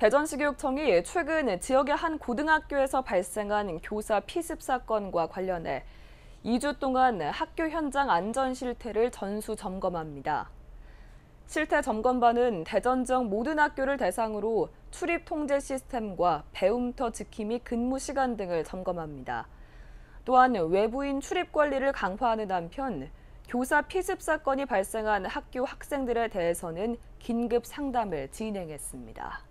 대전시교육청이 최근 지역의 한 고등학교에서 발생한 교사 피습 사건과 관련해 2주 동안 학교 현장 안전 실태를 전수 점검합니다. 실태 점검반은 대전 지역 모든 학교를 대상으로 출입 통제 시스템과 배움터 지킴이 근무 시간 등을 점검합니다. 또한 외부인 출입 관리를 강화하는 한편 교사 피습 사건이 발생한 학교 학생들에 대해서는 긴급 상담을 진행했습니다.